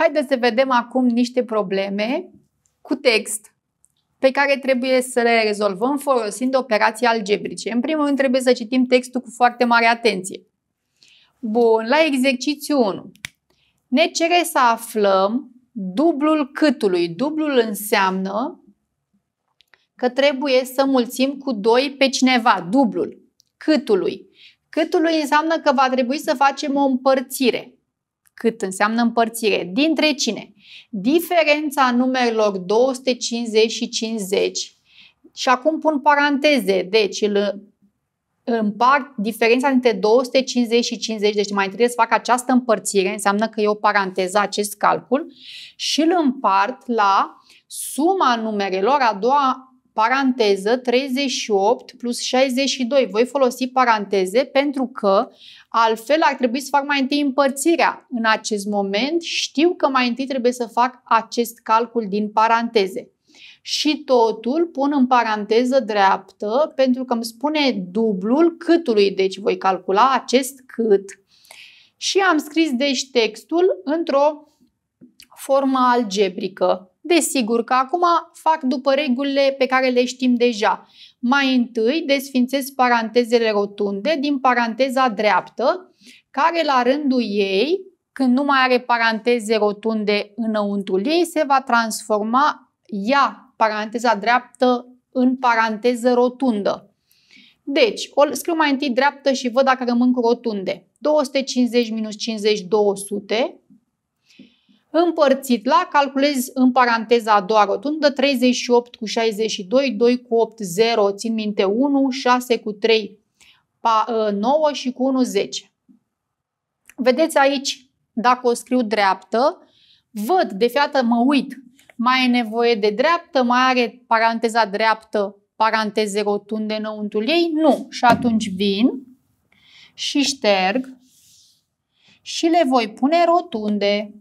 Haideți să vedem acum niște probleme cu text pe care trebuie să le rezolvăm folosind operații algebrice. În primul rând trebuie să citim textul cu foarte mare atenție. Bun, la exercițiu 1. Ne cere să aflăm dublul câtului. Dublul înseamnă că trebuie să mulțim cu 2 pe cineva, dublul câtului. Câtului înseamnă că va trebui să facem o împărțire cât înseamnă împărțire, dintre cine? Diferența numerelor 250 și 50 și acum pun paranteze, deci îl împart diferența dintre 250 și 50, deci mai trebuie să fac această împărțire, înseamnă că eu paranteză acest calcul, și îl împart la suma numerelor a doua paranteză 38 plus 62. Voi folosi paranteze pentru că altfel ar trebui să fac mai întâi împărțirea. În acest moment știu că mai întâi trebuie să fac acest calcul din paranteze. Și totul pun în paranteză dreaptă pentru că îmi spune dublul câtului, deci voi calcula acest cât. Și am scris deci textul într-o formă algebrică. Desigur că acum fac după regulile pe care le știm deja. Mai întâi desfințez parantezele rotunde din paranteza dreaptă, care la rândul ei, când nu mai are paranteze rotunde înăuntrul ei, se va transforma ea, paranteza dreaptă, în paranteză rotundă. Deci, o scriu mai întâi dreaptă și văd dacă rămân cu rotunde. 250 minus 50, 200 împărțit la, calculez în paranteza a doua rotundă, 38 cu 62, 2 cu 8, 0, țin minte 1, 6 cu 3, 9 ă, și cu 1, 10. Vedeți aici, dacă o scriu dreaptă, văd, de fiată mă uit, mai e nevoie de dreaptă, mai are paranteza dreaptă, paranteze rotunde înăuntul ei? Nu. Și atunci vin și șterg și le voi pune rotunde.